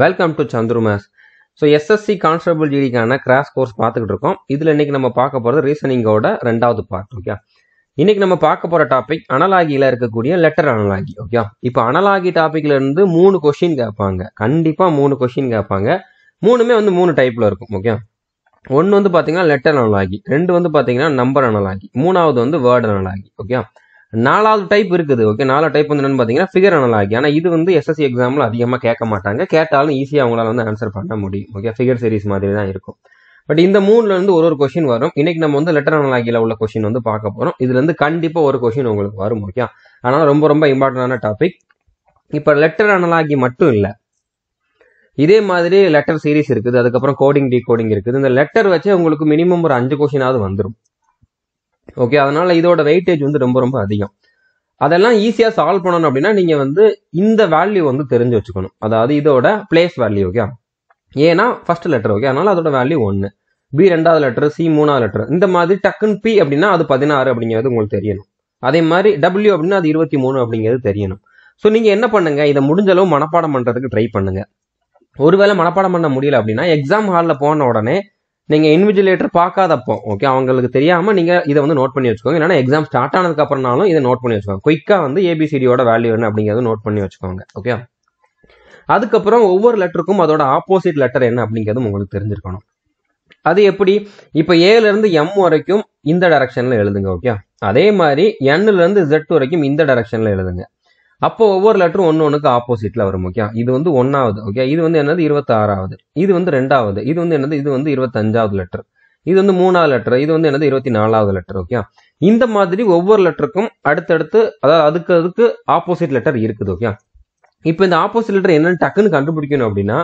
Welcome to Chandru maths so SSC constable ஜிடிக்கான crash course பார்த்துக்கிட்டு இருக்கோம் இதில் இன்னைக்கு நம்ம பார்க்க போகிறது ரீசனிங்கோட ரெண்டாவது பார்ட் ஓகே இன்னைக்கு நம்ம பார்க்க போகிற டாபிக் அனலாகியில் இருக்கக்கூடிய லெட்டர் அனலாகி ஓகே இப்போ அனலாகி டாப்பிக்கில் இருந்து மூணு கொஷின் கேட்பாங்க கண்டிப்பாக மூணு கொஷின் கேட்பாங்க மூணுமே வந்து மூணு டைப்பில் இருக்கும் ஓகே ஒன்று வந்து பார்த்தீங்கன்னா லெட்டர் அனலாகி ரெண்டு வந்து பார்த்தீங்கன்னா நம்பர் அனலாகி மூணாவது வந்து வேர்டு அனலாகி ஓகே நாலாவது டைப் இருக்குது ஓகே நாலாவது டைப் வந்து என்னன்னு பார்த்தீங்கன்னா ஃபிகர் அனலாகி ஆனால் இது வந்து எஸ்எஸ்சி எக்ஸாமில் அதிகமாக கேட்க மாட்டாங்க கேட்டாலும் ஈஸியாக அவங்களால வந்து ஆன்சர் பண்ண முடியும் ஓகே ஃபிகர் சீரிஸ் மாதிரி தான் இருக்கும் பட் இந்த மூணுல இருந்து ஒரு ஒரு கொஸ்டின் வரும் இன்னைக்கு நம்ம வந்து லெட்டர் அனலாகியில் உள்ள கொஸ்டின் வந்து பார்க்க போகிறோம் இதுல இருந்து கண்டிப்பாக ஒரு கொஸ்டின் உங்களுக்கு வரும் ஓகே ஆனால் ரொம்ப ரொம்ப இம்பார்ட்டண்டான டாபிக் இப்போ லெட்டர் அனலாகி மட்டும் இல்லை இதே மாதிரி லெட்டர் சீரிஸ் இருக்குது அதுக்கப்புறம் கோடிங் டீ கோடிங் இருக்குது இந்த லெட்டர் வச்சு உங்களுக்கு மினிமம் ஒரு அஞ்சு கொஸ்டினாவது வந்துடும் ஓகே அதனால இதோட வெயிட்டேஜ் வந்து ரொம்ப ரொம்ப அதிகம் அதெல்லாம் ஈஸியாக சால்வ் பண்ணணும் அப்படின்னா நீங்கள் வந்து இந்த வேல்யூ வந்து தெரிஞ்சு வச்சுக்கணும் அதாவது இதோட பிளேஸ் வேல்யூ ஓகே ஏன்னா ஃபர்ஸ்ட் லெட்டர் ஓகே அதனால அதோட வேல்யூ ஒன்று பி ரெண்டாவது லெட்டர் சி மூணாவது லெட்டர் இந்த மாதிரி டக்குன்னு பி அப்படின்னா அது பதினாறு அப்படிங்கிறது உங்களுக்கு தெரியணும் அதே மாதிரி டபிள்யூ அப்படின்னா அது இருபத்தி மூணு அப்படிங்கிறது தெரியணும் ஸோ நீங்கள் என்ன பண்ணுங்க இதை முடிஞ்ச அளவு மனப்பாடம் பண்ணுறதுக்கு ட்ரை பண்ணுங்க ஒருவேளை மனப்பாடம் பண்ண முடியல அப்படின்னா எக்ஸாம் ஹாலில் போன உடனே நீங்கள் இன்விஜிலேட்டர் பார்க்காதப்போ ஓகே அவங்களுக்கு தெரியாமல் நீங்கள் இதை வந்து நோட் பண்ணி வச்சுக்கோங்க இல்லைன்னா எக்ஸாம் ஸ்டார்ட் ஆனதுக்கு அப்புறம்னாலும் இதை நோட் பண்ணி வச்சுக்கோங்க குயிக்காக வந்து ஏபிசிடியோட வேல்யூ என்ன அப்படிங்கறது நோட் பண்ணி வச்சுக்கோங்க ஓகே அதுக்கப்புறம் ஒவ்வொரு லெட்டருக்கும் அதோட ஆப்போசிட் லெட்டர் என்ன அப்படிங்கிறதும் உங்களுக்கு தெரிஞ்சிருக்கணும் அது எப்படி இப்போ இருந்து எம் வரைக்கும் இந்த டைரக்ஷன்ல எழுதுங்க ஓகே அதே மாதிரி இருந்து ஜெட் வரைக்கும் இந்த டைரக்ஷன்ல எழுதுங்க அப்போ ஒவ்வொரு லெட்டரும் ஒன்று ஒன்றுக்கு ஆப்போசிட்டில் வரும் ஓகே இது வந்து ஒன்றாவது ஓகே இது வந்து என்னது இருபத்தாறாவது இது வந்து ரெண்டாவது இது வந்து என்னது இது வந்து இருபத்தஞ்சாவது லெட்டர் இது வந்து மூணாவது லெட்டர் இது வந்து என்னது இருபத்தி நாலாவது லெட்டர் ஓகே இந்த மாதிரி ஒவ்வொரு லெட்டருக்கும் அடுத்தடுத்து அதாவது அதுக்கு அதுக்கு ஆப்போசிட் லெட்டர் இருக்குது ஓகே இப்போ இந்த ஆப்போசிட் லெட்டர் என்னன்னு டக்குன்னு கண்டுபிடிக்கணும் அப்படின்னா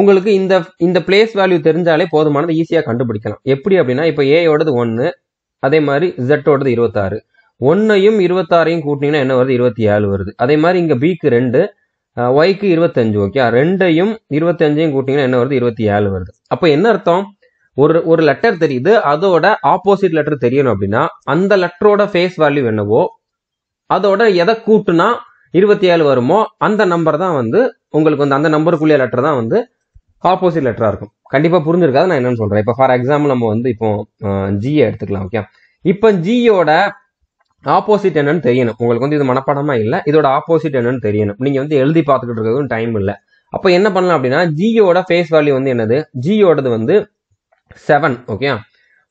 உங்களுக்கு இந்த இந்த பிளேஸ் வேல்யூ தெரிஞ்சாலே போதுமானது ஈஸியாக கண்டுபிடிக்கலாம் எப்படி அப்படின்னா இப்போ ஏயோடது ஒன்று அதே மாதிரி ஜெட்டோடது இருபத்தாறு ஒன்றையும் இருபத்தாறையும் கூட்டினீங்கன்னா என்ன வருது இருபத்தி ஏழு வருது அதே மாதிரி இங்கே பிக்கு ரெண்டு ஒய்க்கு இருபத்தஞ்சு ஓகே ரெண்டையும் இருபத்தஞ்சையும் கூட்டிங்கன்னா என்ன வருது இருபத்தி ஏழு வருது அப்போ என்ன அர்த்தம் ஒரு ஒரு லெட்டர் தெரியுது அதோட ஆப்போசிட் லெட்டர் தெரியணும் அப்படின்னா அந்த லெட்டரோட ஃபேஸ் வேல்யூ என்னவோ அதோட எதை கூட்டுனா இருபத்தி ஏழு வருமோ அந்த நம்பர் தான் வந்து உங்களுக்கு வந்து அந்த நம்பருக்குள்ளே லெட்டர் தான் வந்து ஆப்போசிட் லெட்டராக இருக்கும் கண்டிப்பாக புரிஞ்சிருக்காது நான் என்னன்னு சொல்கிறேன் இப்போ ஃபார் எக்ஸாம்பிள் நம்ம வந்து இப்போ ஜியை எடுத்துக்கலாம் ஓகே இப்போ ஜியோட ஆப்போசிட் என்னன்னு தெரியணும் உங்களுக்கு வந்து இது மனப்பாடமா இல்லை இதோட ஆப்போசிட் என்னன்னு தெரியணும் நீங்க வந்து எழுதி பார்த்துக்கிட்டு இருக்கிறதும் டைம் இல்லை அப்போ என்ன பண்ணலாம் அப்படின்னா ஜியோட ஃபேஸ் வேல்யூ வந்து என்னது ஜியோடது வந்து செவன் ஓகே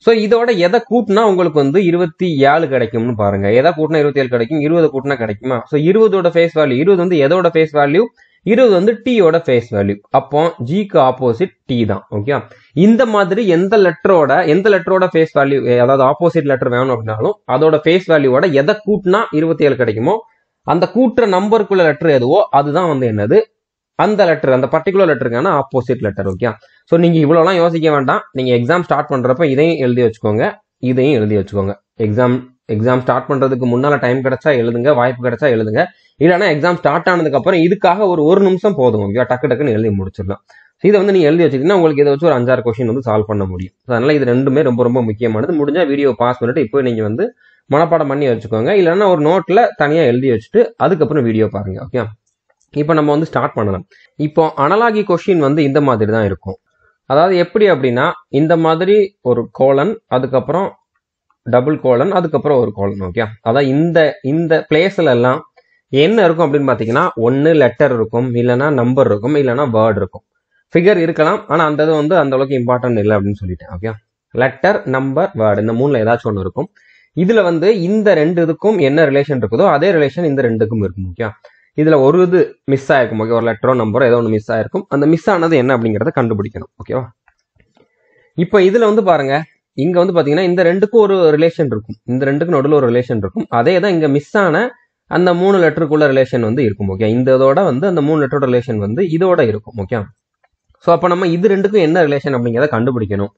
ஸோ இதோட எதை கூட்டினா உங்களுக்கு வந்து இருபத்தி ஏழு கிடைக்கும்னு பாருங்க எதை கூட்டினா இருபத்தி ஏழு கிடைக்கும் இருபது கூட்டினா கிடைக்குமா ஸோ இருபதோட ஃபேஸ் வேல்யூ இருபது வந்து எதோட ஃபேஸ் வேல்யூ இருபது வந்து டீயோட ஃபேஸ் வேல்யூ அப்போ ஜிக்கு ஆப்போசிட் டி தான் ஓகே இந்த மாதிரி எந்த லெட்டரோட எந்த லெட்டரோட ஃபேஸ் வேல்யூ அதாவது ஆப்போசிட் லெட்டர் வேணும் அப்படின்னாலும் அதோட ஃபேஸ் வேல்யூவோட எதை கூட்டினா இருபத்தி ஏழு கிடைக்குமோ அந்த கூட்டுற நம்பருக்குள்ள லெட்டர் எதுவோ அதுதான் வந்து என்னது அந்த லெட்டர் அந்த பர்டிகுலர் லெட்டருக்கான ஆப்போசிட் லெட்டர் ஓகே ஸோ நீங்க இவ்வளோலாம் யோசிக்க வேண்டாம் நீங்க எக்ஸாம் ஸ்டார்ட் பண்றப்ப இதையும் எழுதி வச்சுக்கோங்க இதையும் எழுதி வச்சுக்கோங்க எக்ஸாம் எக்ஸாம் ஸ்டார்ட் பண்றதுக்கு முன்னால டைம் கிடைச்சா எழுதுங்க வாய்ப்பு கிடைச்சா எழுதுங்க இல்லைன்னா எக்ஸாம் ஸ்டார்ட் ஆனதுக்கப்புறம் இதுக்காக ஒரு ஒரு நிமிஷம் போதும் டக்கு டக்குன்னு எழுதி முடிச்சிடலாம் இதை வந்து நீங்கள் எழுதி வச்சுக்கிட்டீங்கன்னா உங்களுக்கு இதை வச்சு ஒரு அஞ்சாறு கொஸ்டின் வந்து சால்வ் பண்ண முடியும் அதனால இது ரெண்டுமே ரொம்ப ரொம்ப முக்கியமானது முடிஞ்சால் வீடியோ பாஸ் பண்ணிட்டு இப்போ நீங்கள் வந்து மனப்பாடம் பண்ணி வச்சுக்கோங்க இல்லைன்னா ஒரு நோட்டில் தனியாக எழுதி வச்சுட்டு அதுக்கப்புறம் வீடியோ பாருங்க ஓகே இப்போ நம்ம வந்து ஸ்டார்ட் பண்ணலாம் இப்போ அனலாகி கொஷின் வந்து இந்த மாதிரி தான் இருக்கும் அதாவது எப்படி அப்படின்னா இந்த மாதிரி ஒரு கோலன் அதுக்கப்புறம் டபுள் கோலன் அதுக்கப்புறம் ஒரு கோலன் ஓகே அதான் இந்த இந்த பிளேஸ்ல எல்லாம் என்ன இருக்கும் அப்படின்னு பார்த்தீங்கன்னா ஒன்று லெட்டர் இருக்கும் இல்லைன்னா நம்பர் இருக்கும் இல்லைனா வேர்டு இருக்கும் ஃபிகர் இருக்கலாம் ஆனால் அந்த இது வந்து அந்தளவுக்கு இம்பார்ட்டன்ட் இல்லை அப்படின்னு சொல்லிட்டேன் ஓகே லெட்டர் நம்பர் வேர்டு இந்த மூணில் ஏதாச்சும் ஒன்று இருக்கும் இதில் வந்து இந்த ரெண்டு இதுக்கும் என்ன ரிலேஷன் இருக்குதோ அதே ரிலேஷன் இந்த ரெண்டுக்கும் இருக்கும் ஓகே இதில் ஒரு இது மிஸ் ஆகிருக்கும் ஓகே ஒரு லெட்டரோ நம்பரோ ஏதோ ஒன்று மிஸ் ஆகிருக்கும் அந்த மிஸ் ஆனது என்ன அப்படிங்கிறத கண்டுபிடிக்கணும் ஓகேவா இப்போ இதில் வந்து பாருங்க இங்கே வந்து பார்த்தீங்கன்னா இந்த ரெண்டுக்கும் ஒரு ரிலேஷன் இருக்கும் இந்த ரெண்டுக்கும் நடுவில் ஒரு ரிலேஷன் இருக்கும் அதே தான் இங்கே மிஸ் ஆன அந்த மூணு லெட்டருக்குள்ள ரிலேஷன் வந்து இருக்கும் ஓகே இந்த இதோட வந்து அந்த மூணு லெட்டரோட ரிலேஷன் வந்து இதோட இருக்கும் ஓகே ஸோ அப்போ நம்ம இது ரெண்டுக்கும் என்ன ரிலேஷன் அப்படிங்கிறத கண்டுபிடிக்கணும்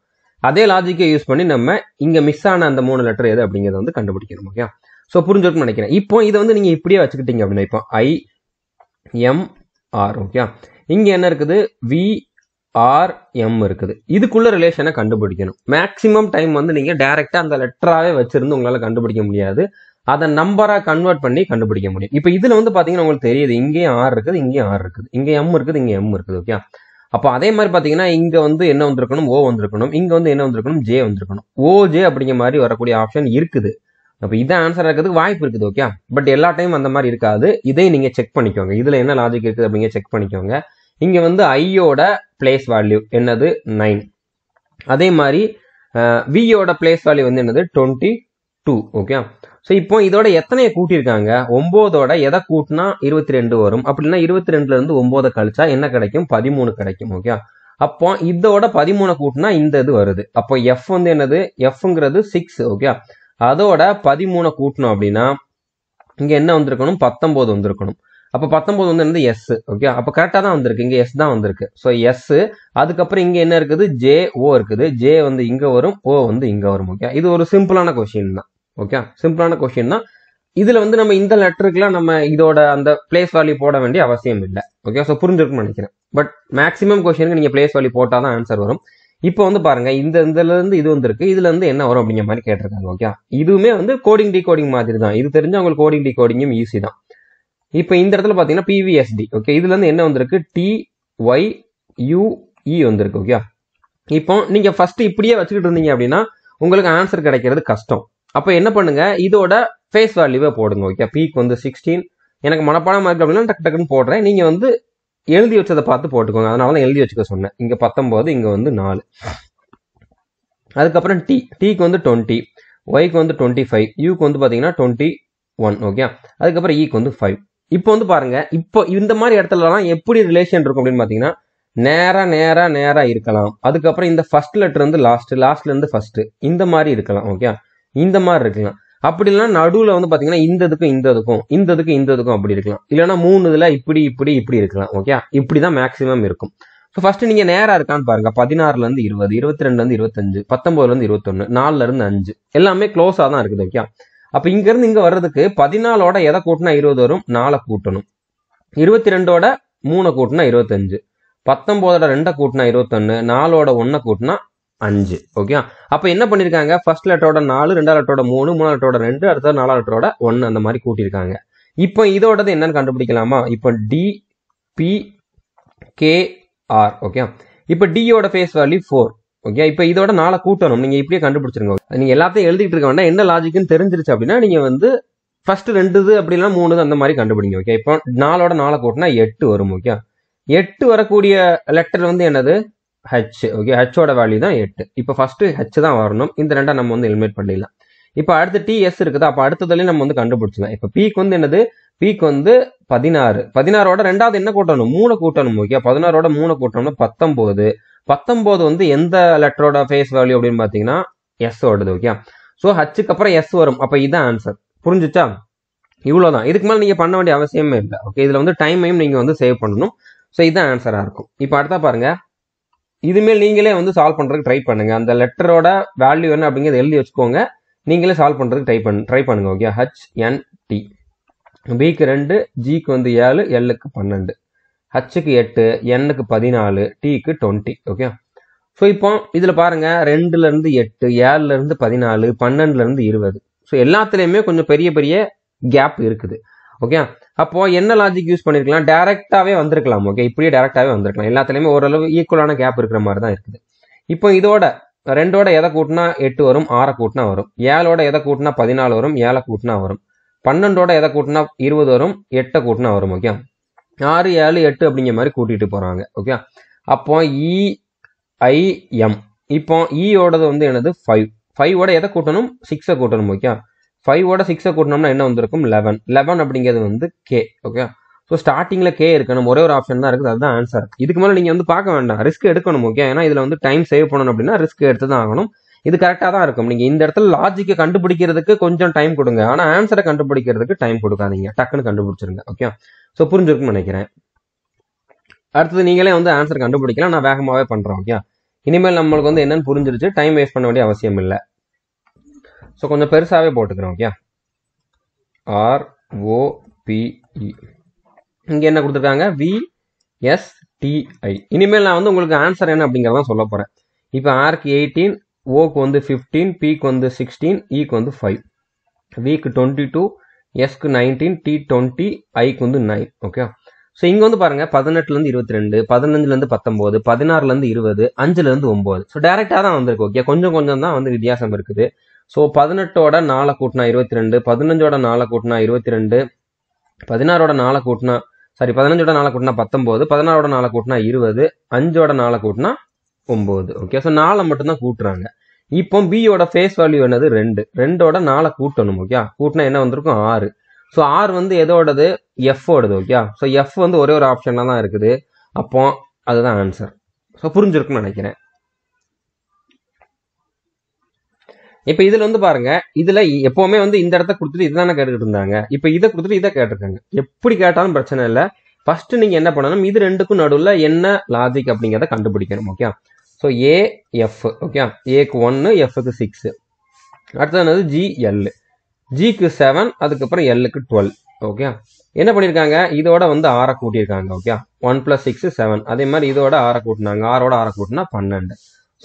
அதே லாஜிக்கை யூஸ் பண்ணி நம்ம இங்கே மிஸ் ஆன அந்த மூணு லெட்டர் எது அப்படிங்கிறத வந்து கண்டுபிடிக்கணும் ஓகே ஸோ புரிஞ்சிருக்கும்னு நினைக்கிறேன் இப்போ இதை வந்து நீங்கள் இப்படியே வச்சுக்கிட்டீங்க அப்படின்னா இப்போ ஐ எம் ஆர் ஓகே இங்கே என்ன இருக்குது வி ஆர் எம் இருக்குது இதுக்குள்ள ரிலேஷனை கண்டுபிடிக்கணும் மேக்சிமம் டைம் வந்து நீங்கள் டைரெக்டாக அந்த லெட்டராகவே வச்சிருந்து உங்களால் கண்டுபிடிக்க முடியாது அதை நம்பரா கன்வெர்ட் பண்ணி கண்டுபிடிக்க முடியும் இப்போ இதுல வந்து பாத்தீங்கன்னா உங்களுக்கு தெரியுது இங்கேயும் ஆறு இருக்குது இங்கேயும் ஆறு இருக்குது இங்கே எம் இருக்குது இங்கே எம் இருக்குது ஓகே அப்போ அதே மாதிரி பார்த்தீங்கன்னா இங்கே வந்து என்ன வந்திருக்கணும் ஓ வந்திருக்கணும் இங்கே வந்து என்ன வந்திருக்கணும் ஜே வந்திருக்கணும் ஓ ஜே அப்படிங்கிற மாதிரி வரக்கூடிய ஆப்ஷன் இருக்குது அப்போ இதான் ஆன்சர் இருக்கிறதுக்கு வாய்ப்பு இருக்குது ஓகே பட் எல்லா டைம் அந்த மாதிரி இருக்காது இதை நீங்கள் செக் பண்ணிக்கோங்க இதில் என்ன லாஜிக் இருக்குது அப்படிங்க செக் பண்ணிக்கோங்க இங்கே வந்து ஐயோட பிளேஸ் வேல்யூ என்னது நைன் அதே மாதிரி வியோட பிளேஸ் வேல்யூ வந்து என்னது டுவெண்ட்டி டூ ஓகே ஸோ இப்போ இதோட எத்தனையை கூட்டியிருக்காங்க ஒம்போதோட எதை கூட்டினா இருபத்தி ரெண்டு வரும் அப்படின்னா இருபத்தி ரெண்டுல இருந்து ஒம்போதை கழிச்சா என்ன கிடைக்கும் பதிமூணு கிடைக்கும் ஓகே அப்போ இதோட பதிமூணு கூட்டினா இந்த இது வருது அப்போ எஃப் வந்து என்னது எஃப்ங்கிறது சிக்ஸ் ஓகே அதோட பதிமூணு கூட்டணும் அப்படின்னா இங்க என்ன வந்திருக்கணும் பத்தொன்பது வந்திருக்கணும் அப்போ பத்தொன்பது வந்து என்னது எஸ் ஓகே அப்போ கரெக்டாக தான் வந்திருக்கு இங்கே எஸ் தான் வந்திருக்கு ஸோ எஸ் அதுக்கப்புறம் இங்கே என்ன இருக்குது ஜே ஓ இருக்குது ஜே வந்து இங்கே வரும் ஓ வந்து இங்கே வரும் ஓகே இது ஒரு சிம்பிளான கொஷின் தான் ஓகே சிம்பிளான கொஷின் தான் இதுல வந்து நம்ம இந்த லெட்டருக்குலாம் நம்ம இதோட அந்த பிளேஸ் வேல்யூ போட வேண்டிய அவசியம் இல்லை ஓகே ஸோ புரிஞ்சிருக்கும்னு நினைக்கிறேன் பட் மேக்ஸிமம் கொஸ்டினுக்கு நீங்க பிளேஸ் வேல்யூ போட்டால் தான் ஆன்சர் வரும் இப்போ வந்து பாருங்க இந்த இதுல இருந்து இது வந்திருக்கு இதுல இருந்து என்ன வரும் அப்படிங்கிற மாதிரி கேட்டிருக்காங்க ஓகே இதுவுமே வந்து கோடிங் டிகோடிங் மாதிரி தான் இது தெரிஞ்சு அவங்களுக்கு கோடிங் டிகோடிங்கும் ஈஸி தான் இப்போ இந்த இடத்துல பாத்தீங்கன்னா பிவிஎஸ்டி ஓகே இதுல இருந்து என்ன வந்திருக்கு டி ஒய் யூஇ வந்திருக்கு ஓகே இப்போ நீங்க ஃபர்ஸ்ட் இப்படியே வச்சுக்கிட்டு இருந்தீங்க அப்படின்னா உங்களுக்கு ஆன்சர் கிடைக்கிறது கஷ்டம் அப்போ என்ன பண்ணுங்க இதோட ஃபேஸ் வேல்யூவே போடுங்க ஓகே பீக் வந்து சிக்ஸ்டீன் எனக்கு மனப்பாடமாக இருக்கு அப்படின்னா டக்கு டக்குன்னு போடுறேன் நீங்கள் வந்து எழுதி வச்சதை பார்த்து போட்டுக்கோங்க அதனால தான் எழுதி வச்சுக்க சொன்னேன் இங்கே பத்தொம்போது இங்கே வந்து நாலு அதுக்கப்புறம் டி டீக்கு வந்து டுவெண்ட்டி ஒய்க்கு வந்து டுவெண்ட்டி ஃபைவ் யூக்கு வந்து பார்த்தீங்கன்னா டுவெண்ட்டி ஒன் ஓகே அதுக்கப்புறம் ஈக்கு e வந்து ஃபைவ் இப்போ வந்து பாருங்க இப்போ இந்த மாதிரி இடத்துலலாம் எப்படி ரிலேஷன் இருக்கும் அப்படின்னு பார்த்தீங்கன்னா நேராக நேராக நேராக இருக்கலாம் அதுக்கப்புறம் இந்த ஃபர்ஸ்ட் லெட்டர் வந்து லாஸ்ட் லாஸ்ட்ல இருந்து ஃபர்ஸ்ட் இந்த மாதிரி இருக்கலாம் ஓகே இந்த மாதிரி இருக்கலாம் அப்படி இல்லைன்னா நடுவில் வந்து பார்த்தீங்கன்னா இந்த இதுக்கும் இந்த இதுக்கும் இந்த இதுக்கும் இந்த இதுக்கும் அப்படி இருக்கலாம் இல்லைனா மூணு இதில் இப்படி இப்படி இப்படி இருக்கலாம் ஓகே இப்படி தான் மேக்ஸிமம் இருக்கும் ஸோ ஃபஸ்ட்டு நீங்கள் நேராக இருக்கான்னு பாருங்க பதினாறுலேருந்து இருபது இருபத்தி ரெண்டுலேருந்து இருபத்தஞ்சு பத்தொம்பதுலேருந்து இருபத்தொன்று நாலுலேருந்து அஞ்சு எல்லாமே க்ளோஸாக தான் இருக்குது ஓகே அப்போ இங்கேருந்து இங்கே வர்றதுக்கு பதினாலோட எதை கூட்டினா இருபது வரும் நாலை கூட்டணும் இருபத்தி ரெண்டோட மூணை கூட்டினா இருபத்தஞ்சு பத்தொம்போதோட ரெண்டை கூட்டினா இருபத்தொன்று நாலோட ஒன்றை கூட்டினா அஞ்சு ஓகே அப்போ என்ன பண்ணியிருக்காங்க ஃபர்ஸ்ட் லெட்டரோட நாலு ரெண்டாவது லெட்டரோட மூணு மூணு லெட்டரோட ரெண்டு அடுத்தது நாலாவது லெட்டரோட ஒன்று அந்த மாதிரி கூட்டியிருக்காங்க இப்போ இதோடது என்னன்னு கண்டுபிடிக்கலாமா இப்போ T P K R okay இப்போ டியோட ஃபேஸ் வேல்யூ ஃபோர் ஓகே இப்போ இதோட நாளை கூட்டணும் நீங்கள் இப்படியே கண்டுபிடிச்சிருங்க நீங்கள் எல்லாத்தையும் எழுதிட்டு இருக்க வேண்டாம் என்ன லாஜிக்னு தெரிஞ்சிருச்சு அப்படின்னா நீங்கள் வந்து ஃபர்ஸ்ட் ரெண்டுது அப்படின்னா மூணுது அந்த மாதிரி கண்டுபிடிங்க ஓகே இப்போ நாலோட நாளை கூட்டினா எட்டு வரும் ஓகே எட்டு வரக்கூடிய லெட்டர் வந்து என்னது ஹெச் ஓகே ஹெச்சோட வேல்யூ தான் எட்டு இப்போ ஃபஸ்ட்டு ஹெச் தான் வரணும் இந்த ரெண்டாக நம்ம வந்து எலிமினேட் பண்ணிடலாம் இப்போ அடுத்து டிஎஸ் இருக்குது அப்போ அடுத்ததுலேயும் நம்ம வந்து கண்டுபிடிச்சிடலாம் இப்போ பீக் வந்து என்னது பீக் வந்து பதினாறு பதினாறோட ரெண்டாவது என்ன கூட்டணும் மூணு கூட்டணும் ஓகே பதினாறோட மூணு கூட்டணும் பத்தொம்போது பத்தொம்போது வந்து எந்த லெட்டரோட ஃபேஸ் வேல்யூ அப்படின்னு பார்த்தீங்கன்னா எஸ் ஓடுது ஓகே ஸோ ஹச்சுக்கு அப்புறம் எஸ் வரும் அப்போ இதுதான் ஆன்சர் புரிஞ்சுச்சா இவ்வளோதான் இதுக்கு மேலே நீங்கள் பண்ண வேண்டிய அவசியமே இல்லை ஓகே இதில் வந்து டைமையும் நீங்கள் வந்து சேவ் பண்ணணும் ஸோ இதுதான் ஆன்சராக இருக்கும் இப்போ அடுத்தா பாருங்கள் இதுமேல் நீங்களே வந்து சால்வ் பண்ணுறதுக்கு ட்ரை பண்ணுங்கள் அந்த லெட்டரோட வேல்யூ என்ன அப்படிங்கிறது எழுதி வச்சுக்கோங்க நீங்களே சால்வ் பண்ணுறதுக்கு ட்ரை பண்ணு ட்ரை பண்ணுங்க ஓகே ஹச் என் டி பிக்கு ரெண்டு ஜிக்கு வந்து ஏழு எல்லுக்கு பன்னெண்டு ஹச்சுக்கு எட்டு எண்ணுக்கு பதினாலு டீக்கு டுவெண்ட்டி ஓகே ஸோ இப்போ இதில் பாருங்கள் ரெண்டுலேருந்து எட்டு ஏழுலேருந்து பதினாலு பன்னெண்டுலேருந்து இருபது ஸோ எல்லாத்துலேயுமே கொஞ்சம் பெரிய பெரிய கேப் இருக்குது ஓகே அப்போ என்ன லாஜிக் யூஸ் பண்ணிருக்கலாம் டேரெக்டாவே வந்திருக்கலாம் ஓகே இப்படியே டேரெக்டாவே வந்திருக்கலாம் எல்லாத்துலயுமே ஓரளவு ஈக்குவலான கேப் இருக்கிற மாதிரி தான் இருக்குது இப்போ இதோட ரெண்டோட எதை கூட்டினா எட்டு வரும் ஆறை கூட்டினா வரும் ஏழோட எதை கூட்டினா பதினாலு வரும் ஏழை கூட்டினா வரும் பன்னெண்டோட எதை கூட்டினா இருபது வரும் எட்டை கூட்டினா வரும் ஓகே ஆறு ஏழு எட்டு அப்படிங்கிற மாதிரி கூட்டிகிட்டு போகிறாங்க ஓகே அப்போ இஐஎம் e, இப்போ இயோடது e வந்து என்னது ஃபைவ் ஃபைவோட எதை கூட்டணும் சிக்ஸை கூட்டணும் ஓகே ஃபைவோட சிக்ஸை கூட்டினோம்னா என்ன வந்திருக்கும் லெவன் லெவன் அப்படிங்கிறது வந்து கே ஓகே ஸோ ஸ்டார்டிங்கில் கே இருக்கணும் ஒரே ஒரு ஆப்ஷன் தான் இருக்குது அதுதான் ஆன்சர் இதுக்கு மேலே நீங்கள் வந்து பார்க்க வேண்டாம் ரிஸ்க் எடுக்கணும் ஓகே ஏன்னா இதில் வந்து டைம் சேவ் பண்ணணும் அப்படின்னா ரிஸ்க் எடுத்து தான் ஆகணும் இது கரெக்டாக தான் இருக்கும் நீங்கள் இந்த இடத்துல லாஜிக்கை கண்டுபிடிக்கிறதுக்கு கொஞ்சம் டைம் கொடுங்க ஆனால் ஆன்சரை கண்டுபிடிக்கிறதுக்கு டைம் கொடுக்காதீங்க டக்குன்னு கண்டுபிடிச்சிருங்க ஓகே ஸோ புரிஞ்சிருக்குன்னு நினைக்கிறேன் அடுத்தது நீங்களே வந்து ஆன்சர் கண்டுபிடிக்கலாம் நான் வேகமாகவே பண்ணுறேன் ஓகே இனிமேல் நம்மளுக்கு வந்து என்னன்னு புரிஞ்சிருச்சு டைம் வேஸ்ட் பண்ண வேண்டிய அவசியம் இல்லை ஸோ கொஞ்சம் பெருசாகவே போட்டுக்கிறோம் ஓகே ஆர் ஓபிஇ e. இங்கே என்ன கொடுத்துருக்காங்க ஐ இனிமேல் நான் வந்து உங்களுக்கு ஆன்சர் என்ன அப்படிங்கிறதான் சொல்ல போகிறேன் இப்போ ஆர்க்கு எயிட்டீன் ஓக்கு வந்து ஃபிஃப்டீன் பிக்கு வந்து சிக்ஸ்டீன் இக்கு e வந்து ஃபைவ் விக்கு டுவெண்ட்டி டூ எஸ்க்கு நைன்டீன் டி டுவெண்ட்டி ஐக்கு வந்து நைன் ஓகே ஸோ இங்கே வந்து பாருங்கள் பதினெட்டுலேருந்து இருபத்தி ரெண்டு பதினஞ்சுலேருந்து பத்தொம்போது பதினாறுலேருந்து இருபது அஞ்சுலேருந்து ஒம்பது ஸோ டேரெக்டாக தான் வந்திருக்கு ஓகே கொஞ்சம் கொஞ்சம் தான் வந்து வித்தியாசம் இருக்குது ஸோ பதினெட்டோட நாலை கூட்டினா இருபத்தி ரெண்டு பதினஞ்சோட நாலை கூட்டினா இருபத்தி ரெண்டு பதினாறோட நாலை கூட்டினா சாரி பதினஞ்சோட நாளை கூட்டினா பத்தொம்போது பதினாறோட நாலு கூட்டினா இருபது அஞ்சோட நாலை கூட்டினா ஒம்பது ஓகே ஸோ நாலை மட்டும்தான் கூட்டுறாங்க இப்போ பியோட ஃபேஸ் வேல்யூ என்னது ரெண்டு ரெண்டோட நாளை கூட்டணும் ஓகே கூட்டினா என்ன வந்திருக்கும் ஆறு ஸோ ஆறு வந்து எதோடது எஃப்போடது ஓகே ஸோ எஃப் வந்து ஒரே ஒரு ஆப்ஷனாக தான் இருக்குது அப்போ அதுதான் ஆன்சர் ஸோ புரிஞ்சிருக்குன்னு நினைக்கிறேன் இப்போ இதில் வந்து பாருங்க இதில் எப்போவுமே வந்து இந்த இடத்த கொடுத்துட்டு இதுதானே கேட்டுக்கிட்டு இருந்தாங்க இப்போ இதை கொடுத்துட்டு இதை கேட்டிருக்காங்க எப்படி கேட்டாலும் பிரச்சனை இல்லை ஃபர்ஸ்ட் நீங்கள் என்ன பண்ணணும் இது ரெண்டுக்கும் நடுவில் என்ன லாஜிக் அப்படிங்கிறத கண்டுபிடிக்கணும் okay so A F okay ஏக்கு ஒன்று எஃப்க்கு சிக்ஸு அடுத்தது என்னது ஜி எல் ஜிக்கு செவன் அதுக்கப்புறம் எல்லுக்கு டுவெல் ஓகே என்ன பண்ணியிருக்காங்க இதோட வந்து ஆறை கூட்டியிருக்காங்க okay one plus six seven அதே மாதிரி இதோட ஆரை கூட்டினாங்க ஆறோட ஆரை கூட்டினா பன்னெண்டு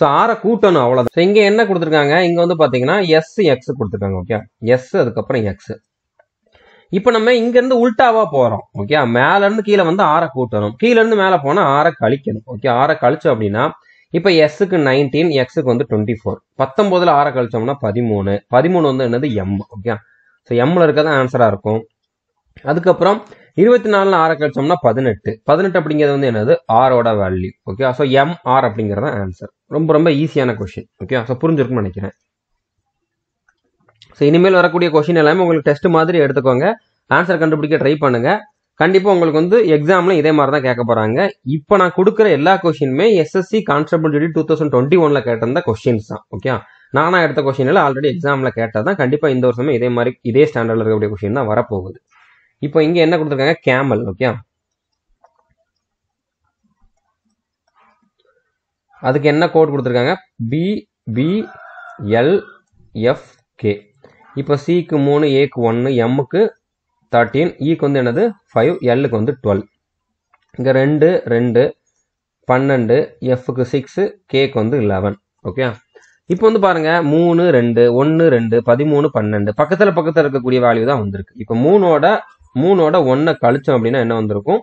ஸோ ஆரை கூட்டணும் அவ்வளோதான் ஸோ இங்கே என்ன கொடுத்துருக்காங்க இங்கே வந்து பார்த்தீங்கன்னா எஸ் எக்ஸ் கொடுத்துருக்காங்க ஓகே எஸ் அதுக்கப்புறம் எக்ஸ் இப்போ நம்ம இங்கேருந்து உல்ட்டாவாக போகிறோம் ஓகே மேலேருந்து கீழே வந்து ஆரை கூட்டணும் கீழேருந்து மேலே போனால் ஆரை கழிக்கணும் ஓகே ஆரை கழிச்சோம் அப்படின்னா இப்போ எஸ்ஸுக்கு நைன்டீன் எக்ஸுக்கு வந்து டுவெண்ட்டி ஃபோர் பத்தொம்போதில் ஆரை கழிச்சோம்னா பதிமூணு பதிமூணு வந்து என்னது எம் ஓகே ஸோ எம்மில் இருக்கிறது ஆன்சராக இருக்கும் அதுக்கப்புறம் இருபத்தி நாலில் ஆறை கழிச்சோம்னா பதினெட்டு பதினெட்டு அப்படிங்கிறது வந்து என்னது ஆரோட value okay so M R அப்படிங்கிறது ஆன்சர் ரொம்ப ரொம்ப ஈஸியான கொஷின் ஓகே ஸோ புரிஞ்சிருக்கும்னு நினைக்கிறேன் ஸோ இனிமேல் வரக்கூடிய கொஷின் எல்லாமே உங்களுக்கு டெஸ்ட் மாதிரி எடுத்துக்கோங்க ஆன்சர் கண்டுபிடிக்க ட்ரை பண்ணுங்கள் கண்டிப்பாக உங்களுக்கு வந்து எக்ஸாமில் இதே மாதிரி தான் கேட்க போகிறாங்க இப்போ நான் கொடுக்குற எல்லா கொஷினுமே SSC constable duty two thousand twenty ஒனில் கேட்டிருந்த கொஷின்ஸ் தான் ஓகே நானாக எடுத்த கொஷின் எல்லாம் ஆல்ரெடி எக்ஸாமில் கேட்டால் தான் கண்டிப்பாக இந்த வருஷமே இதே மாதிரி இதே ஸ்டாண்டர்டில் இருக்கக்கூடிய கொஷின் தான் வரப்போகுது இப்போ இங்கே என்ன கொடுத்துருக்காங்க கேமல் ஓகே அதுக்கு என்ன கோட் கொடுத்துருக்காங்க P P L F K இப்போ சிக்கு மூணு ஏக்கு ஒன்று எம்முக்கு தேர்ட்டீன் இக்கு e வந்து என்னது ஃபைவ் எல்லுக்கு வந்து டுவெல் இங்கே ரெண்டு ரெண்டு பன்னெண்டு எஃப்க்கு சிக்ஸு கேக்கு வந்து லெவன் ஓகே இப்போ வந்து பாருங்கள் மூணு ரெண்டு ஒன்று ரெண்டு பதிமூணு பன்னெண்டு பக்கத்தில் பக்கத்தில் இருக்கக்கூடிய வேல்யூ தான் வந்திருக்கு இப்போ மூணோட மூணோட ஒன்றை கழிச்சோம் அப்படின்னா என்ன வந்திருக்கும்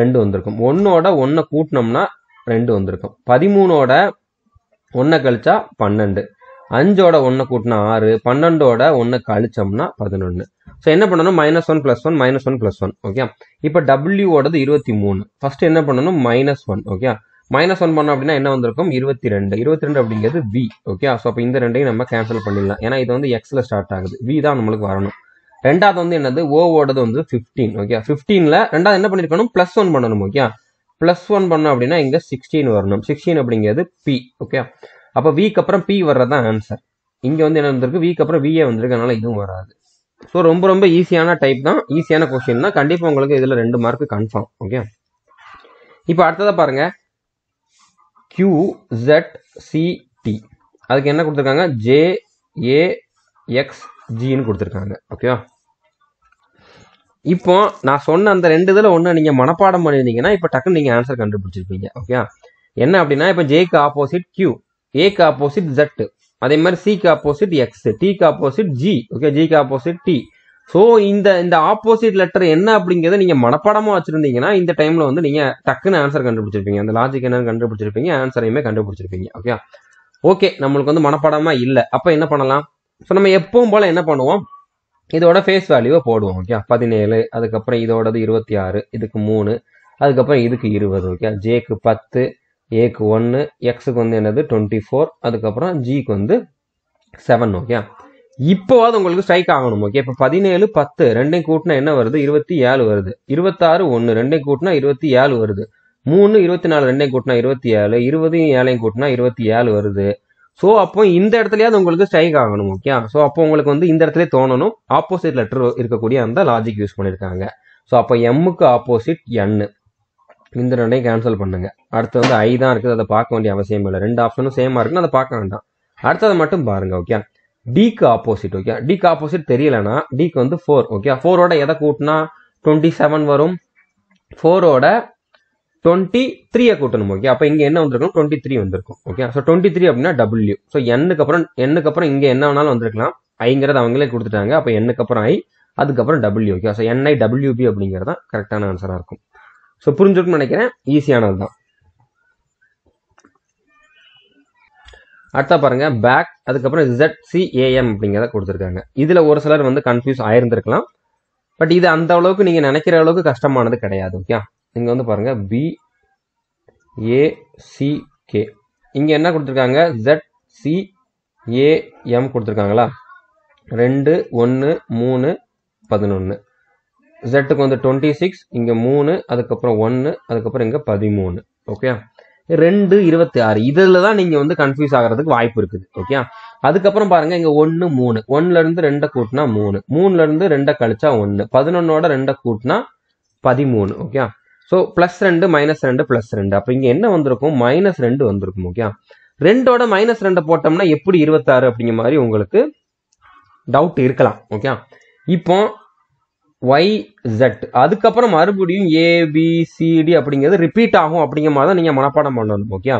ரெண்டு வந்திருக்கும் ஒன்னோட ஒன்றை கூட்டினோம்னா ரெண்டு வந்திருக்கும் பதிமூணோட ஒன்றை கழிச்சா பன்னெண்டு அஞ்சோட ஒன்று கூட்டினா ஆறு பன்னெண்டோட ஒன்று கழிச்சோம்னா பதினொன்று ஸோ என்ன பண்ணணும் minus one plus one minus one plus one okay இப்போ டபிள்யூடது இருபத்தி மூணு ஃபர்ஸ்ட் என்ன பண்ணணும் minus one okay minus one பண்ணோம் அப்படின்னா என்ன வந்திருக்கும் இருபத்தி ரெண்டு இருபத்தி ரெண்டு அப்படிங்கிறது வி ஓகே ஸோ அப்போ இந்த ரெண்டையும் நம்ம கேன்சல் பண்ணிடலாம் ஏன்னா இது வந்து எக்ஸில் ஸ்டார்ட் ஆகுது வி தான் நம்மளுக்கு வரணும் ரெண்டாவது வந்து என்னது ஓவோடது வந்து ஃபிஃப்டீன் ஓகே ஃபிஃப்டீனில் ரெண்டாவது என்ன பண்ணிருக்கணும் ப்ளஸ் ஒன் பண்ணணும் ஓகே ப்ளஸ் ஒன் பண்ணோம் அப்படின்னா இங்கே சிக்ஸ்டீன் வரணும் சிக்ஸ்டீன் அப்படிங்கிறது பி ஓகே அப்போ வீக்கு அப்புறம் பி வர்றது தான் ஆன்சர் இங்கே வந்து என்ன வந்திருக்கு வீக் அப்புறம் விஏ வந்திருக்கு அதனால இதுவும் வராது ஸோ ரொம்ப ரொம்ப ஈஸியான டைப் தான் ஈஸியான கொஸ்டின் தான் கண்டிப்பாக உங்களுக்கு இதில் ரெண்டு மார்க் கன்ஃபார்ம் ஓகே இப்போ அடுத்ததாக பாருங்கள் கியூ ஜெட் சிடி அதுக்கு என்ன கொடுத்துருக்காங்க ஜே ஏ எக்ஸ் ஜின்னு கொடுத்துருக்காங்க ஓகேவா இப்போ நான் சொன்ன அந்த ரெண்டு இதில் ஒன்று நீங்கள் மனப்பாடம் பண்ணியிருந்தீங்கன்னா இப்போ டக்குன்னு நீங்கள் ஆன்சர் கண்டுபிடிச்சிருப்பீங்க ஓகே என்ன அப்படின்னா இப்போ ஜேக்கு ஆப்போசிட் கியூ ஏக்கு ஆப்போசிட் ஜெட் அதே மாதிரி சிக்கு ஆப்போசிட் எக்ஸ் டிக்கு ஆப்போசிட் ஜி ஓகே ஜிக்கு ஆப்போசிட் டி ஸோ இந்த இந்த ஆப்போசிட் லெட்டர் என்ன அப்படிங்கிறத நீங்கள் மனப்பாடமாக வச்சுருந்தீங்கன்னா இந்த டைமில் வந்து நீங்கள் டக்குன்னு ஆன்சர் கண்டுபிடிச்சிருப்பீங்க அந்த லாஜிக் என்னன்னு கண்டுபிடிச்சிருப்பீங்க ஆன்சரையுமே கண்டுபிடிச்சிருப்பீங்க ஓகே ஓகே நம்மளுக்கு வந்து மனப்பாடமாக இல்லை அப்போ என்ன பண்ணலாம் ஸோ நம்ம எப்பவும் போல் என்ன பண்ணுவோம் இதோட ஃபேஸ் வேல்யூவை போடுவோம் ஓகே பதினேழு அதுக்கப்புறம் இதோடது இருபத்தி ஆறு இதுக்கு மூணு அதுக்கப்புறம் இதுக்கு இருபது ஓகே ஜேக்கு பத்து ஏக்கு ஒன்று எக்ஸுக்கு வந்து என்னது டுவெண்ட்டி ஃபோர் அதுக்கப்புறம் ஜிக்கு வந்து செவன் ஓகே இப்போவாது உங்களுக்கு ஸ்ட்ரைக் ஆகணும் ஓகே இப்போ பதினேழு பத்து ரெண்டையும் கூட்டினா என்ன வருது இருபத்தி ஏழு வருது இருபத்தாறு ஒன்று ரெண்டையும் கூட்டினா இருபத்தி ஏழு வருது மூணு இருபத்தி நாலு ரெண்டையும் கூட்டினா இருபத்தி ஏழு இருபதையும் ஏழையும் கூட்டினா இருபத்தி ஏழு வருது ஸோ அப்போ இந்த இடத்துலயாவது உங்களுக்கு ஸ்ட்ரைக் ஆகணும் ஓகே ஸோ அப்போ உங்களுக்கு வந்து இந்த இடத்துல தோணணும் ஆப்போசிட் லெட்டர் இருக்கக்கூடிய அந்த லாஜிக் யூஸ் பண்ணியிருக்காங்க ஸோ அப்போ எம்முக்கு ஆப்போசிட் என்னு இந்த ரெண்டையும் கேன்சல் பண்ணுங்க அடுத்து வந்து ஐ தான் இருக்குது அதை பார்க்க வேண்டிய அவசியம் இல்லை ரெண்டு ஆப்ஷனும் சேமா இருக்குன்னு அதை பார்க்க வேண்டாம் அடுத்ததை மட்டும் பாருங்க ஓகே டிக்கு ஆப்போசிட் ஓகே டிக்கு ஆப்போசிட் தெரியலனா டிக்கு வந்து ஃபோர் ஓகே ஃபோரோட எதை கூட்டினா டுவெண்ட்டி செவன் வரும் ஃபோரோட டுவெண்ட்டி த்ரீயை கூட்டணும் ஓகே அப்போ இங்கே என்ன வந்திருக்கணும் டுவெண்ட்டி த்ரீ வந்திருக்கும் ஓகே ஸோ டுவெண்ட்டி த்ரீ அப்படின்னா டபுள்யூ ஸோ எண்ணுக்கு அப்புறம் எண்ணுக்கு அப்புறம் இங்கே என்ன வேணாலும் வந்திருக்கலாம் ஐங்கிறது அவங்களே கொடுத்துட்டாங்க அப்போ எண்ணுக்கு அப்புறம் ஐ அதுக்கப்புறம் W okay so N I W P அப்படிங்கிறது தான் கரெக்டான ஆன்சராக இருக்கும் ஸோ புரிஞ்சிருக்குன்னு நினைக்கிறேன் ஈஸியானது தான் அடுத்தா பாருங்க பேக் அதுக்கப்புறம் இசட் சிஏஎம் அப்படிங்கிறத கொடுத்துருக்காங்க இதில் ஒரு சிலர் வந்து கன்ஃபியூஸ் ஆயிருந்திருக்கலாம் பட் இது அந்த அளவுக்கு நீங்கள் நினைக்கிற அளவுக்கு கஷ்டமானது கிடையாது ஓகே இங்கே வந்து பாருங்கள் பி ஏசிகே இங்கே என்ன கொடுத்துருக்காங்க ஜெட் சி ஏஎம் கொடுத்துருக்காங்களா ரெண்டு ஒன்று மூணு பதினொன்று ஜெட்டுக்கு வந்து டுவெண்ட்டி சிக்ஸ் இங்கே மூணு அதுக்கப்புறம் ஒன்று அதுக்கப்புறம் இங்கே பதிமூணு ஓகே ரெண்டு இருபத்தி ஆறு இதில் தான் நீங்கள் வந்து கன்ஃபியூஸ் ஆகிறதுக்கு வாய்ப்பு இருக்குது ஓகே அதுக்கப்புறம் பாருங்கள் இங்கே ஒன்று மூணு ஒன்னுலேருந்து ரெண்டை கூட்டினா மூணு மூணுலேருந்து ரெண்டை கழிச்சா ஒன்று பதினொன்னோட ரெண்டை கூட்டினா பதிமூணு ஓகே ஸோ ப்ளஸ் ரெண்டு மைனஸ் ரெண்டு ப்ளஸ் ரெண்டு அப்போ இங்கே என்ன வந்திருக்கும் மைனஸ் ரெண்டு வந்திருக்கும் ஓகே ரெண்டோட மைனஸ் ரெண்டை போட்டோம்னா எப்படி இருபத்தாறு அப்படிங்கிற மாதிரி உங்களுக்கு டவுட் இருக்கலாம் ஓகே இப்போ ஒய் ஜெட் அதுக்கப்புறம் மறுபடியும் ஏபிசிடி அப்படிங்கிறது ரிப்பீட் ஆகும் அப்படிங்கிற மாதிரி தான் நீங்கள் மனப்பாடம் பண்ணணும் ஓகே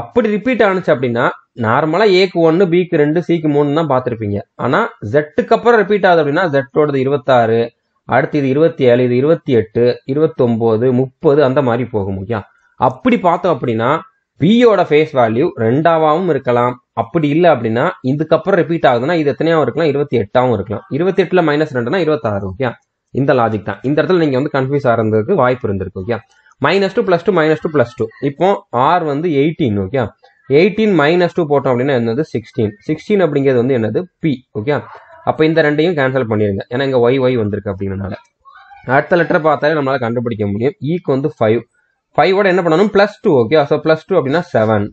அப்படி ரிப்பீட் ஆனிச்சு அப்படின்னா நார்மலாக ஏக்கு ஒன்று பிக்கு ரெண்டு சிக்கு மூணு தான் பார்த்துருப்பீங்க ஆனால் ஜெட்டுக்கு அப்புறம் ரிப்பீட் ஆகுது அப்படின்னா ஜெட்டோடது இருபத்தாறு அடுத்து இது இருபத்தி ஏழு இது இருபத்தி எட்டு இருபத்தொம்போது முப்பது அந்த மாதிரி போகும் ஓகே அப்படி பார்த்தோம் அப்படின்னா பியோட ஃபேஸ் வேல்யூ ரெண்டாவாகவும் இருக்கலாம் அப்படி இல்லை அப்படின்னா இதுக்கப்புறம் ரிப்பீட் ஆகுதுன்னா இது எத்தனையாவும் இருக்கலாம் இருபத்தி எட்டாவும் இருக்கலாம் இருபத்தி எட்டுல மைனஸ் ரெண்டுனா இருபத்தாறு ஓகே இந்த லாஜிக் தான் இந்த இடத்துல நீங்கள் வந்து கன்ஃபியூஸ் ஆகிறதுக்கு வாய்ப்பு இருந்திருக்கு okay minus two plus two minus two plus two இப்போ ஆர் வந்து eighteen okay eighteen minus two போட்டோம் அப்படின்னா என்னது சிக்ஸ்டீன் சிக்ஸ்டீன் அப்படிங்கிறது வந்து என்னது பி ஓகே அப்போ இந்த ரெண்டையும் கேன்சல் பண்ணிடுங்க ஏன்னா இங்கே ஒய் ஒய் வந்திருக்கு அப்படிங்கிறனால அடுத்த லெட்டர் பார்த்தாலே நம்மளால் கண்டுபிடிக்க முடியும் ஈக்கு e வந்து ஃபைவ் ஃபைவோட என்ன பண்ணணும் plus two okay so plus two அப்படின்னா செவன்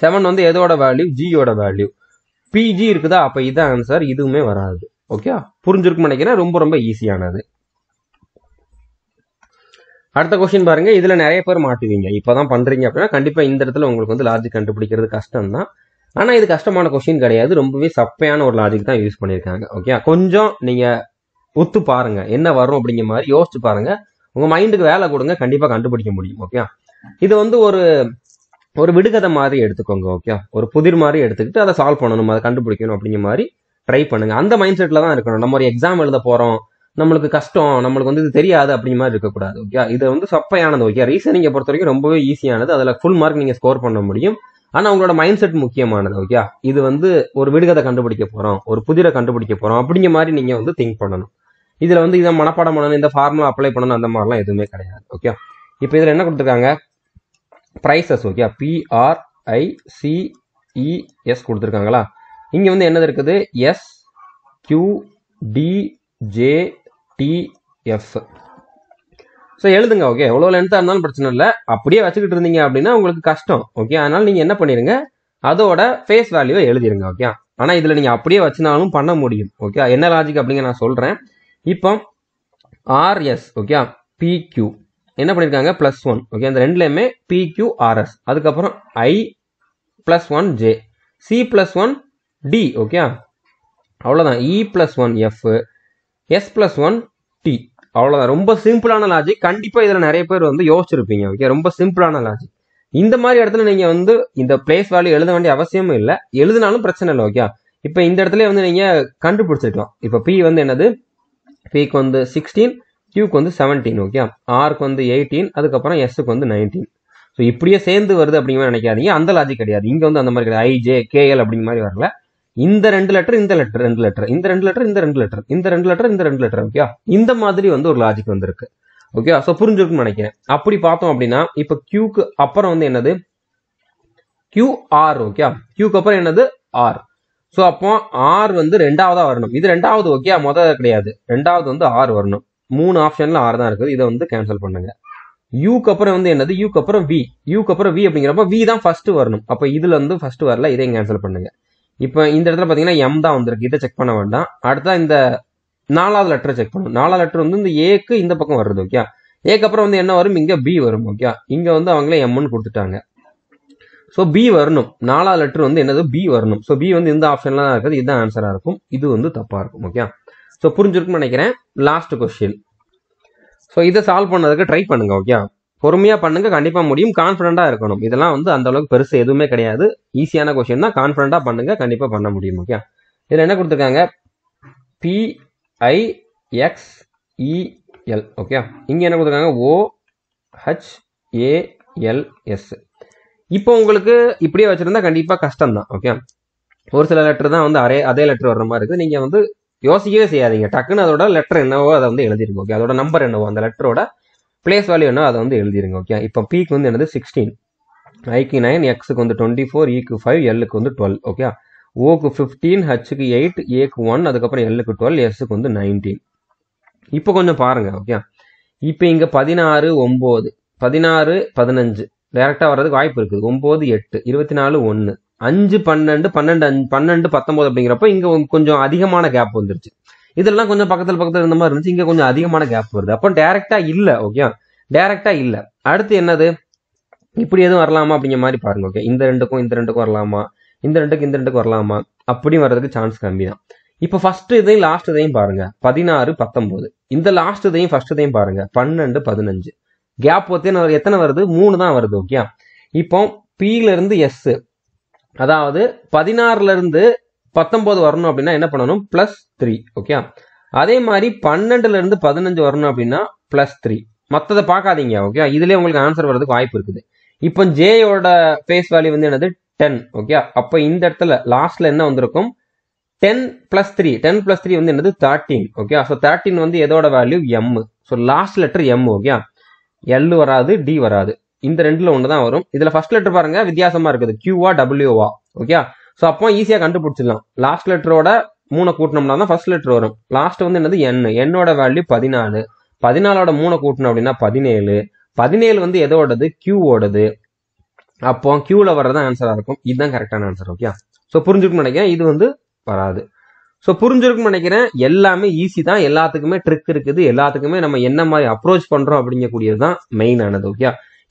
செவன் வந்து எதோட வேல்யூ ஜியோட வேல்யூ பிஜி இருக்குதா அப்போ இது ஆன்சர் இதுவுமே வராது ஓகே புரிஞ்சிருக்கும் நினைக்கிறேன் ரொம்ப ரொம்ப ஈஸியானது அடுத்த கொஸ்டின் பாருங்க இதுல நிறைய பேர் மாட்டுவீங்க இப்பதான் பண்றீங்க அப்படின்னா கண்டிப்பா இந்த இடத்துல உங்களுக்கு வந்து லாஜிக் கண்டுபிடிக்கிறது கஷ்டம் தான் ஆனால் இது கஷ்டமான கொஷின் கிடையாது ரொம்பவே சப்பையான ஒரு லாஜிக் தான் யூஸ் பண்ணியிருக்காங்க ஓகே கொஞ்சம் நீங்கள் ஒத்து பாருங்க என்ன வரும் அப்படிங்கிற மாதிரி யோசிச்சு பாருங்க உங்கள் மைண்டுக்கு வேலை கொடுங்க கண்டிப்பாக கண்டுபிடிக்க முடியும் ஓகே இது வந்து ஒரு ஒரு விடுகதை மாதிரி எடுத்துக்கோங்க ஓகே ஒரு புதிர் மாதிரி எடுத்துக்கிட்டு அதை சால்வ் பண்ணணும் அதை கண்டுபிடிக்கணும் அப்படிங்கிற மாதிரி ட்ரை பண்ணுங்க அந்த மைண்ட் செட்டில் தான் இருக்கணும் நம்ம ஒரு எக்ஸாம் எழுத போகிறோம் நம்மளுக்கு கஷ்டம் நம்மளுக்கு வந்து இது தெரியாது அப்படிங்கிற மாதிரி இருக்கக்கூடாது ஓகே இது வந்து சப்பையானது ஓகே ரீசனிங்கை பொறுத்த வரைக்கும் ரொம்பவே ஈஸியானது அதில் ஃபுல் மார்க் நீங்கள் ஸ்கோர் பண்ண முடியும் ஆனா அவங்களோட மைண்ட் செட் முக்கியமானது ஓகே இது வந்து ஒரு விடுகதை கண்டுபிடிக்க போறோம் ஒரு புதிரை கண்டுபிடிக்க போறோம் அப்படிங்கிற மாதிரி நீங்க வந்து திங்க் பண்ணணும் இதுல வந்து இதை மனப்பாடம் பண்ணணும் இந்த ஃபார்முலா அப்ளை பண்ணணும் அந்த மாதிரிலாம் எதுவுமே கிடையாது ஓகே இப்போ இதுல என்ன கொடுத்துருக்காங்க ப்ரைசஸ் ஓகே பிஆர்ஐசிஇஎஸ் e கொடுத்துருக்காங்களா இங்க வந்து என்னது இருக்குது S Q T J T F so எழுதுங்க ஓகே எவ்வளோ லென்த்தாக இருந்தாலும் பிரச்சனை இல்லை அப்படியே வச்சுக்கிட்டு இருந்தீங்க அப்படின்னா உங்களுக்கு கஷ்டம் ஓகே அதனால் நீங்கள் என்ன பண்ணிடுங்க அதோட ஃபேஸ் வேல்யூவை எழுதிடுங்க ஓகே ஆனால் இதில் நீங்கள் அப்படியே வச்சுனாலும் பண்ண முடியும் ஓகே என்ன லாஜிக் அப்படிங்க நான் சொல்கிறேன் இப்போ ஆர்எஸ் ஓகே பிக்யூ என்ன பண்ணியிருக்காங்க ப்ளஸ் ஒன் ஓகே அந்த ரெண்டுலேயுமே பிக்யூ ஆர்எஸ் அதுக்கப்புறம் I plus one J C plus one T okay அவ்வளோதான் E plus one F S plus one T அவ்வளோதான் ரொம்ப சிம்பிளான லாஜிக் கண்டிப்பாக இதில் நிறைய பேர் வந்து யோசிச்சிருப்பீங்க ஓகே ரொம்ப சிம்பிளான லாஜிக் இந்த மாதிரி இடத்துல நீங்கள் வந்து இந்த பிளேஸ் வேல்யூ எழுத வேண்டிய அவசியமும் இல்லை எழுதினாலும் பிரச்சனை இல்லை ஓகே இப்போ இந்த இடத்துல வந்து நீங்கள் கண்டுபிடிச்சிருக்கலாம் இப்போ பி வந்து என்னது பிக்கு வந்து சிக்ஸ்டீன் கியூக்கு வந்து செவன்டீன் ஓகே ஆருக்கு வந்து எயிட்டீன் அதுக்கப்புறம் எஸ்ஸுக்கு வந்து நைன்டீன் ஸோ இப்படியே சேர்ந்து வருது அப்படிங்கிற நினைக்காதீங்க அந்த லாஜிக் கிடையாது இங்கே வந்து அந்த மாதிரி கிடையாது ஐஜே கேஎல் அப்படிங்கிற மாதிரி வரல இந்த ரெண்டு லெட்டர் இந்த லெட்டர் ரெண்டு லெட்டர் இந்த ரெண்டு லெட்டர் இந்த ரெண்டு லெட்டர் இந்த ரெண்டு லெட்டர் இந்த ரெண்டு லெட்டர் ஓகே இந்த மாதிரி வந்து ஒரு லாஜிக் வந்திருக்கு ஓகே சோ புரிஞ்சிருக்குன்னு நினைக்கிறேன் அப்படி பார்த்தோம் அப்படின்னா இப்போ கியூக்கு அப்புறம் வந்து என்னது கியூ ஆர் ஓகே கியூக்கு அப்புறம் என்னது ஆர் ஸோ அப்போ ஆர் வந்து ரெண்டாவதா வரணும் இது ரெண்டாவது ஓகே முதல் கிடையாது ரெண்டாவது வந்து ஆர் வரணும் மூணு ஆப்ஷன்ல ஆர் தான் இருக்குது இதை வந்து கேன்சல் பண்ணுங்க யூக்கு அப்புறம் வந்து என்னது யூக்கு அப்புறம் வி யூக்கு அப்புறம் வி அப்படிங்கிறப்ப வி தான் ஃபர்ஸ்ட் வரணும் அப்போ இதுல இருந்து ஃபர்ஸ்ட் வரல இதையும் கேன்சல் பண்ணுங்க இப்போ இந்த இடத்துல பார்த்தீங்கன்னா எம் தான் வந்திருக்கு இதை செக் பண்ண வேண்டாம் அடுத்தா இந்த நாலாவது லெட்டரை செக் பண்ணும் நாலாவது லெட்டர் வந்து இந்த ஏக்கு இந்த பக்கம் வருது ஓகே ஏக்கு அப்புறம் வந்து என்ன வரும் இங்கே பி வரும் ஓகே இங்கே வந்து அவங்களே எம்னு கொடுத்துட்டாங்க ஸோ பி வரணும் நாலாவது லெட்டர் வந்து என்னது பி வரணும் ஸோ பி வந்து இந்த ஆப்ஷன்லாம் இருக்குது இதுதான் ஆன்சராக இருக்கும் இது வந்து தப்பாக இருக்கும் ஓகே ஸோ புரிஞ்சிருக்குன்னு நினைக்கிறேன் லாஸ்ட் கொஸ்டின் ஸோ இதை சால்வ் பண்ணதுக்கு ட்ரை பண்ணுங்க ஓகே பொறுமையாக பண்ணுங்க கண்டிப்பாக முடியும் கான்ஃபிடண்டாக இருக்கணும் இதெல்லாம் வந்து அந்த அளவுக்கு பெருசு எதுவுமே கிடையாது ஈஸியான கொஷின் தான் கான்ஃபிடண்டாக பண்ணுங்க கண்டிப்பாக பண்ண முடியும் ஓகே இதில் என்ன கொடுத்துருக்காங்க பிஐஎக்ஸ்இஎல் ஓகே e இங்கே என்ன கொடுத்துருக்காங்க ஓஹெச்ஏஎல்எஸ் இப்போ உங்களுக்கு இப்படியே வச்சுருந்தா கண்டிப்பாக கஷ்டம் தான் ஓகே ஒரு சில லெட்டர் தான் வந்து அரே அதே லெட்டர் வர்ற மாதிரி இருக்குது நீங்கள் வந்து யோசிக்கவே செய்யாதீங்க டக்குன்னு அதோட லெட்டர் என்னவோ அதை வந்து எழுதிருங்க ஓகே அதோட நம்பர் என்னவோ அந்த லெட்டரோட பிளேஸ் வேல்யூனா அதை வந்து எழுதிருங்க ஓகே இப்போ பிக்கு வந்து என்னது சிக்ஸ்டீன் ஐக்கு நைன் எக்ஸுக்கு வந்து டுவெண்ட்டி ஃபோர் இக்கு ஃபைவ் எல்லுக்கு வந்து டுவெல் ஓகே ஓக்கு ஃபிஃப்டீன் ஹச்சுக்கு எயிட் ஏக்கு ஒன் அதுக்கப்புறம் எல்லுக்கு டுவெல் எஸ்ஸுக்கு வந்து நைன்டீன் இப்போ கொஞ்சம் பாருங்க ஓகே இப்போ இங்கே பதினாறு ஒம்பது பதினாறு பதினஞ்சு டேரெக்டாக வர்றதுக்கு வாய்ப்பு இருக்குது ஒம்பது எட்டு இருபத்தி நாலு ஒன்று அஞ்சு பன்னெண்டு பன்னெண்டு அஞ்சு பன்னெண்டு பத்தொம்போது அப்படிங்கிறப்ப இங்கே கொஞ்சம் அதிகமான கேப் வந்துருச்சு இதெல்லாம் கொஞ்சம் பக்கத்தில் பக்கத்தில் இருந்த மாதிரி இருந்துச்சு இங்கே கொஞ்சம் அதிகமான கேப் வருது அப்போ டேரெக்டாக இல்லை ஓகே டேரெக்டா இல்லை அடுத்து என்னது இப்படி எதுவும் வரலாமா அப்படிங்கிற மாதிரி பாருங்க ஓகே இந்த ரெண்டுக்கும் இந்த ரெண்டுக்கும் வரலாமா இந்த ரெண்டுக்கு இந்த ரெண்டுக்கு வரலாமா அப்படின்னு வர்றதுக்கு சான்ஸ் கம்மி தான் இப்போ ஃபர்ஸ்ட் இதையும் லாஸ்ட் இதையும் பாருங்க பதினாறு பத்தொன்பது இந்த லாஸ்ட் இதையும் ஃபர்ஸ்ட் இதையும் பாருங்க பன்னெண்டு பதினஞ்சு கேப் பார்த்தே எத்தனை வருது மூணு தான் வருது ஓகே இப்போ பில இருந்து எஸ் அதாவது பதினாறுல இருந்து பத்தொம்போது வரணும் அப்படின்னா என்ன பண்ணணும் ப்ளஸ் த்ரீ ஓகே அதே மாதிரி பன்னெண்டுலேருந்து பதினஞ்சு வரணும் அப்படின்னா ப்ளஸ் த்ரீ மற்றதை பார்க்காதீங்க ஓகே இதுலேயே உங்களுக்கு ஆன்சர் வர்றதுக்கு வாய்ப்பு இருக்குது இப்போ ஜேயோட ஃபேஸ் வேல்யூ வந்து என்னது டென் ஓகே அப்போ இந்த இடத்துல லாஸ்ட்ல என்ன வந்திருக்கும் ten plus three ten plus three வந்து என்னது தேர்ட்டீன் ஓகே ஸோ தேர்ட்டின் வந்து எதோட வேல்யூ M so last letter M okay L வராது டி வராது இந்த ரெண்டுல ஒன்று தான் வரும் இதில் ஃபர்ஸ்ட் லெட்டர் பாருங்க வித்தியாசமா இருக்குது கியூவா டபிள்யூவா ஓகே ஸோ அப்போ ஈஸியாக கண்டுபிடிச்சிடலாம் லாஸ்ட் லெட்டரோட மூணை கூட்டினோம்னா தான் ஃபர்ஸ்ட் லெட்டர் வரும் லாஸ்ட் வந்து என்னது என் என்னோட வேல்யூ பதினாலு பதினாலோட மூணை கூட்டணும் அப்படின்னா பதினேழு பதினேழு வந்து எதோடது கியூவோடது அப்போ கியூவில் வர்றதான் ஆன்சராக இருக்கும் இதுதான் கரெக்டான ஆன்சர் ஓகே ஸோ புரிஞ்சுக்கணும்னு நினைக்கிறேன் இது வந்து வராது ஸோ புரிஞ்சிருக்கும்னு நினைக்கிறேன் எல்லாமே ஈஸி தான் எல்லாத்துக்குமே ட்ரிக் இருக்குது எல்லாத்துக்குமே நம்ம என்ன மாதிரி அப்ரோச் பண்ணுறோம் அப்படிங்கக்கூடியது தான் மெயின் ஆனது ஓகே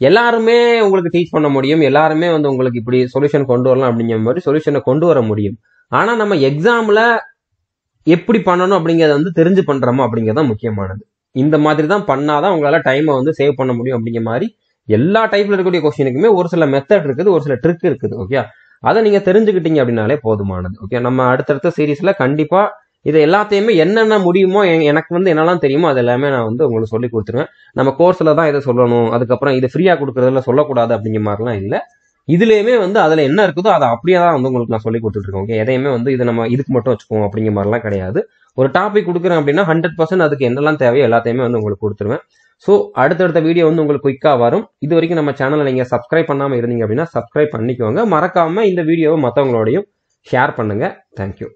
எல்லாருமே உங்களுக்கு டீச் பண்ண முடியும் எல்லாருமே வந்து உங்களுக்கு இப்படி சொல்யூஷன் கொண்டு வரலாம் அப்படிங்கிற மாதிரி சொல்யூஷனை கொண்டு வர முடியும் ஆனால் நம்ம எக்ஸாமில் எப்படி பண்ணணும் அப்படிங்கிறத வந்து தெரிஞ்சு பண்ணுறோமோ அப்படிங்கிறது முக்கியமானது இந்த மாதிரி தான் பண்ணாதான் உங்களால் டைமை வந்து சேவ் பண்ண முடியும் அப்படிங்கிற மாதிரி எல்லா டைப்ல இருக்கக்கூடிய கொஸ்டினுக்குமே ஒரு சில மெத்தட் இருக்குது ஒரு சில ட்ரிக் இருக்குது ஓகே அதை நீங்கள் தெரிஞ்சுக்கிட்டீங்க அப்படின்னாலே போதுமானது ஓகே நம்ம அடுத்தடுத்த சீரீஸில் கண்டிப்பாக இது எல்லாத்தையுமே என்னென்ன முடியுமோ எனக்கு வந்து என்னெல்லாம் தெரியுமோ அது எல்லாமே நான் வந்து உங்களுக்கு சொல்லி கொடுத்துருவேன் நம்ம கோர்ஸில் தான் இதை சொல்லணும் அதுக்கப்புறம் இது ஃப்ரீயாக கொடுக்குறதுல சொல்லக்கூடாது அப்படிங்கிற மாதிரிலாம் இல்லை இதுலேயுமே வந்து அதில் என்ன இருக்குதோ அதை அப்படியே தான் வந்து உங்களுக்கு நான் சொல்லி கொடுத்துட்ருக்கேன் ஓகே எதையுமே வந்து இது நம்ம இதுக்கு மட்டும் வச்சுக்குவோம் அப்படிங்கிற மாதிரிலாம் கிடையாது ஒரு டாபிக் கொடுக்குறேன் அப்படின்னா ஹண்ட்ரட் பர்சன்ட் அதுக்கு என்னெல்லாம் தேவையோ எல்லாத்தையுமே வந்து உங்களுக்கு கொடுத்துருவேன் ஸோ அடுத்தடுத்த வீடியோ வந்து உங்களுக்கு குயிக்காக வரும் இது வரைக்கும் நம்ம சேனலை நீங்கள் சப்ஸ்கிரைப் பண்ணாமல் இருந்தீங்க அப்படின்னா சப்ஸ்கிரைப் பண்ணிக்கோங்க மறக்காமல் இந்த வீடியோவை மற்றவங்களோடையும் ஷேர் பண்ணுங்கள் தேங்க்யூ